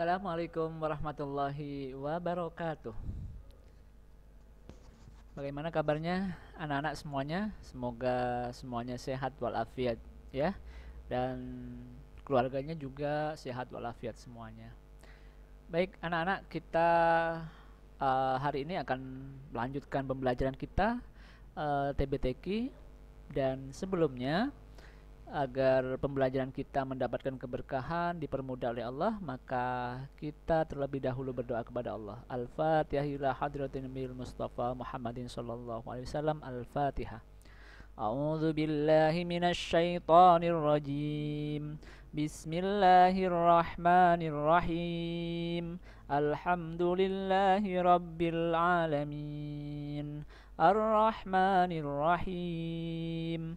Assalamualaikum warahmatullahi wabarakatuh. Bagaimana kabarnya anak-anak semuanya? Semoga semuanya sehat walafiat ya dan keluarganya juga sehat walafiat semuanya. Baik, anak-anak kita uh, hari ini akan melanjutkan pembelajaran kita uh, eh, TBTQ dan sebelumnya agar pembelajaran kita mendapatkan keberkahan dipermudah oleh Allah maka kita terlebih dahulu berdoa kepada Allah Al-Fatihah ila hadratin bil Mustafa Muhammadin sallallahu alaihi wasallam Al-Fatihah A'udzu billahi minasy syaithanir rajim Bismillahirrahmanirrahim Alhamdulillahi rabbil alamin Ar-Rahmanir Rahim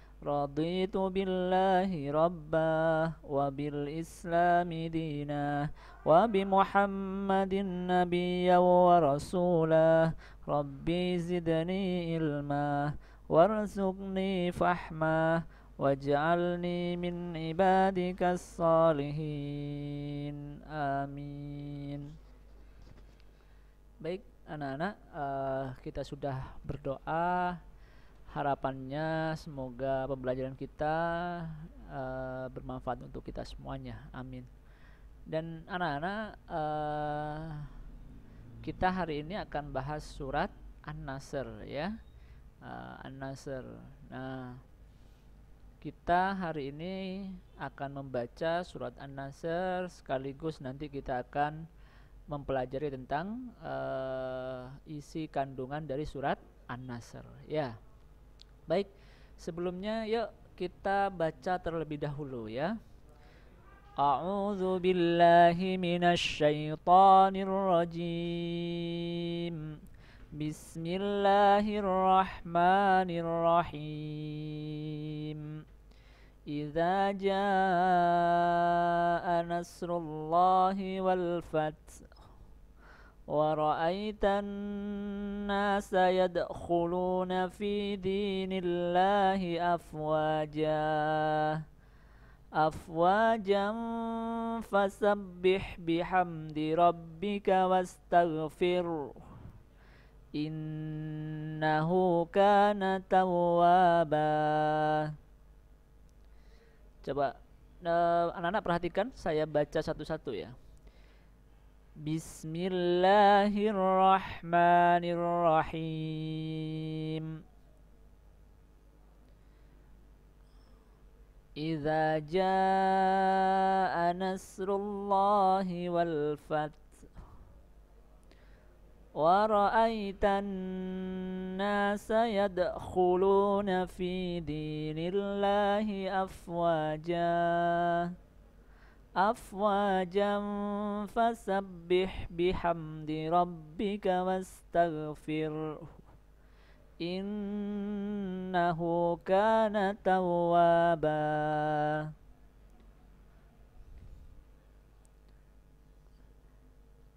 رضيت بالله ربا وبالإسلام دينا وبمحمد نبيا ورسولا ربي زدني علما وارزقني فحما واجعلني من عبادك الصالحين آمين Baik anak-anak uh, kita sudah berdoa harapannya semoga pembelajaran kita uh, bermanfaat untuk kita semuanya amin dan anak-anak uh, kita hari ini akan bahas surat An-Nasr ya uh, An-Nasr nah kita hari ini akan membaca surat An-Nasr sekaligus nanti kita akan mempelajari tentang uh, isi kandungan dari surat An-Nasr ya Baik, sebelumnya yuk kita baca terlebih dahulu ya. A'udzu billahi minasy syaithanir rajim. Bismillahirrahmanirrahim. Idza جاء نصر الله fath ورأيت الناس يدخلون في دين الله أفواجا أفواجا فسبح بحمد ربك واستغفره إنه كان توابا Coba anak-anak uh, perhatikan saya baca satu-satu ya. بسم الله الرحمن الرحيم إذا جاء نصر الله والفتح ورأيت الناس يدخلون في دين الله أفواجاً أفواجا فسبح بحمد ربك واستغفره إنه كان توابا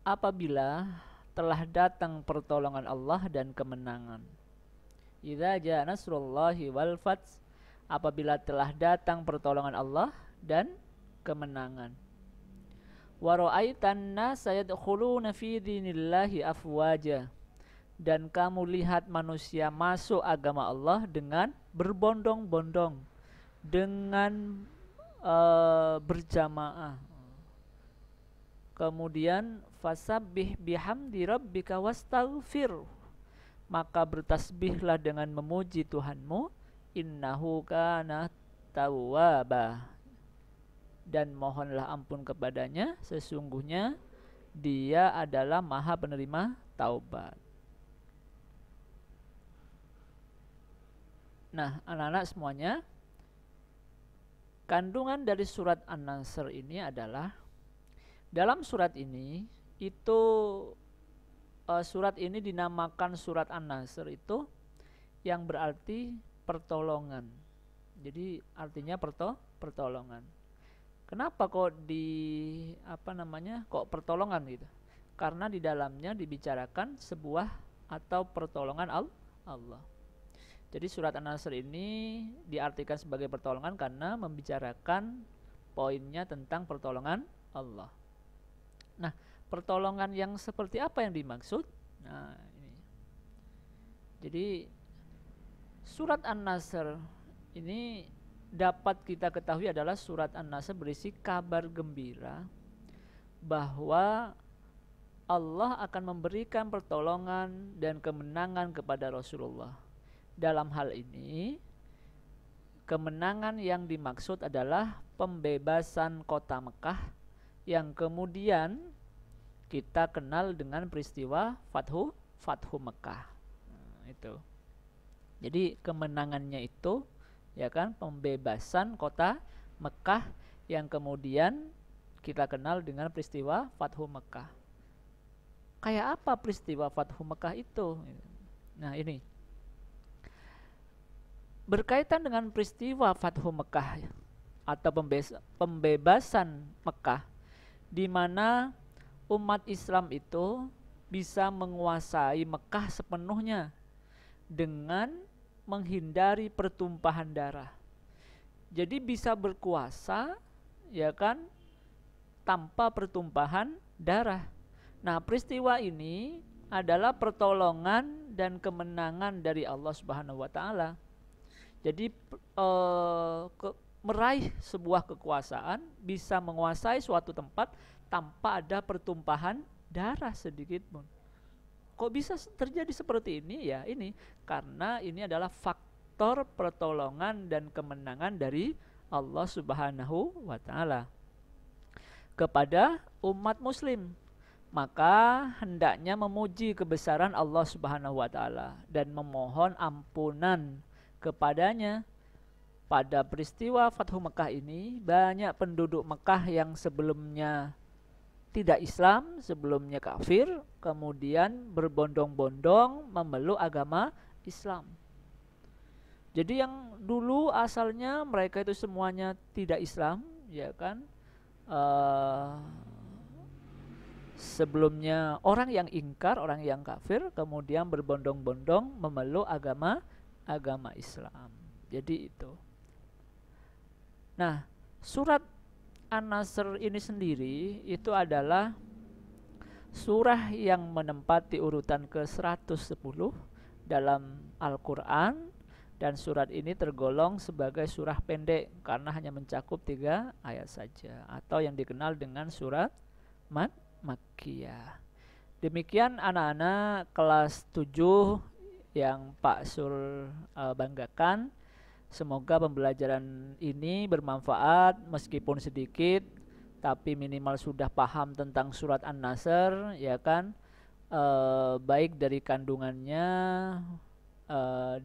Apabila telah datang pertolongan Allah dan kemenangan. Idza jaa nasrullahi wal fath apabila telah datang pertolongan Allah dan kemenangan. Wa ra'aitan nas yadkhuluna fi dinillahi afwaja. Dan kamu lihat manusia masuk agama Allah dengan berbondong-bondong, dengan uh, berjamaah. Kemudian fasabbih bihamdi rabbika wastaghfir. Maka bertasbihlah dengan memuji Tuhanmu, innahu kana tawwaba dan mohonlah ampun kepadanya sesungguhnya dia adalah maha penerima taubat. Nah, anak-anak semuanya, kandungan dari surat an nasr ini adalah dalam surat ini itu uh, surat ini dinamakan surat an nasr itu yang berarti pertolongan. Jadi artinya perto pertolongan. Kenapa kok di apa namanya? kok pertolongan gitu? Karena di dalamnya dibicarakan sebuah atau pertolongan al Allah. Jadi surat An-Nasr ini diartikan sebagai pertolongan karena membicarakan poinnya tentang pertolongan Allah. Nah, pertolongan yang seperti apa yang dimaksud? Nah, ini. Jadi surat An-Nasr ini dapat kita ketahui adalah surat An-Nasa berisi kabar gembira bahwa Allah akan memberikan pertolongan dan kemenangan kepada Rasulullah. Dalam hal ini, kemenangan yang dimaksud adalah pembebasan kota Mekah yang kemudian kita kenal dengan peristiwa Fathu Fathu Mekah. Nah, itu. Jadi kemenangannya itu ya kan pembebasan kota Mekah yang kemudian kita kenal dengan peristiwa Fathu Mekah. Kayak apa peristiwa Fathu Mekah itu? Nah, ini berkaitan dengan peristiwa Fathu Mekah atau pembebasan Mekah di mana umat Islam itu bisa menguasai Mekah sepenuhnya dengan menghindari pertumpahan darah. Jadi bisa berkuasa ya kan tanpa pertumpahan darah. Nah, peristiwa ini adalah pertolongan dan kemenangan dari Allah Subhanahu wa taala. Jadi e, ke, meraih sebuah kekuasaan bisa menguasai suatu tempat tanpa ada pertumpahan darah sedikit pun kok bisa terjadi seperti ini ya ini karena ini adalah faktor pertolongan dan kemenangan dari Allah Subhanahu wa taala kepada umat muslim maka hendaknya memuji kebesaran Allah Subhanahu wa taala dan memohon ampunan kepadanya pada peristiwa Fathu Mekah ini banyak penduduk Mekah yang sebelumnya tidak Islam, sebelumnya kafir, kemudian berbondong-bondong memeluk agama Islam. Jadi yang dulu asalnya mereka itu semuanya tidak Islam, ya kan? Uh, sebelumnya orang yang ingkar, orang yang kafir, kemudian berbondong-bondong memeluk agama agama Islam. Jadi itu. Nah, surat An-Nasr ini sendiri itu adalah surah yang menempati urutan ke-110 dalam Al-Qur'an dan surat ini tergolong sebagai surah pendek karena hanya mencakup tiga ayat saja atau yang dikenal dengan surat Mak Makkiyah. Demikian anak-anak kelas 7 yang Pak Sul uh, banggakan. Semoga pembelajaran ini bermanfaat meskipun sedikit tapi minimal sudah paham tentang surat An-Nasr ya kan e, baik dari kandungannya e,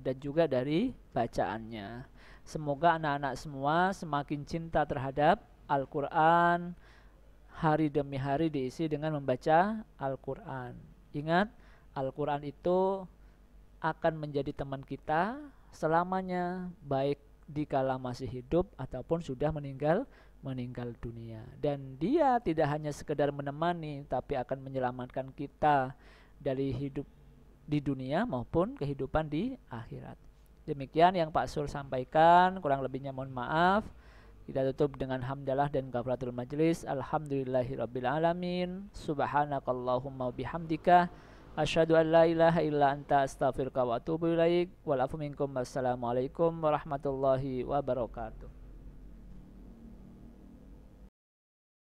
dan juga dari bacaannya. Semoga anak-anak semua semakin cinta terhadap Al-Qur'an hari demi hari diisi dengan membaca Al-Qur'an. Ingat Al-Quran itu akan menjadi teman kita selamanya baik di dikala masih hidup ataupun sudah meninggal meninggal dunia dan dia tidak hanya sekedar menemani tapi akan menyelamatkan kita dari hidup di dunia maupun kehidupan di akhirat demikian yang Pak Sur sampaikan kurang lebihnya mohon maaf kita tutup dengan hamdalah dan kafaratul majlis alhamdulillahirabbil alamin subhanakallahumma bihamdika أشهد أن لا إله إلا أنت أستغفرك وأتوب إليك والعفو منكم والسلام عليكم ورحمة الله وبركاته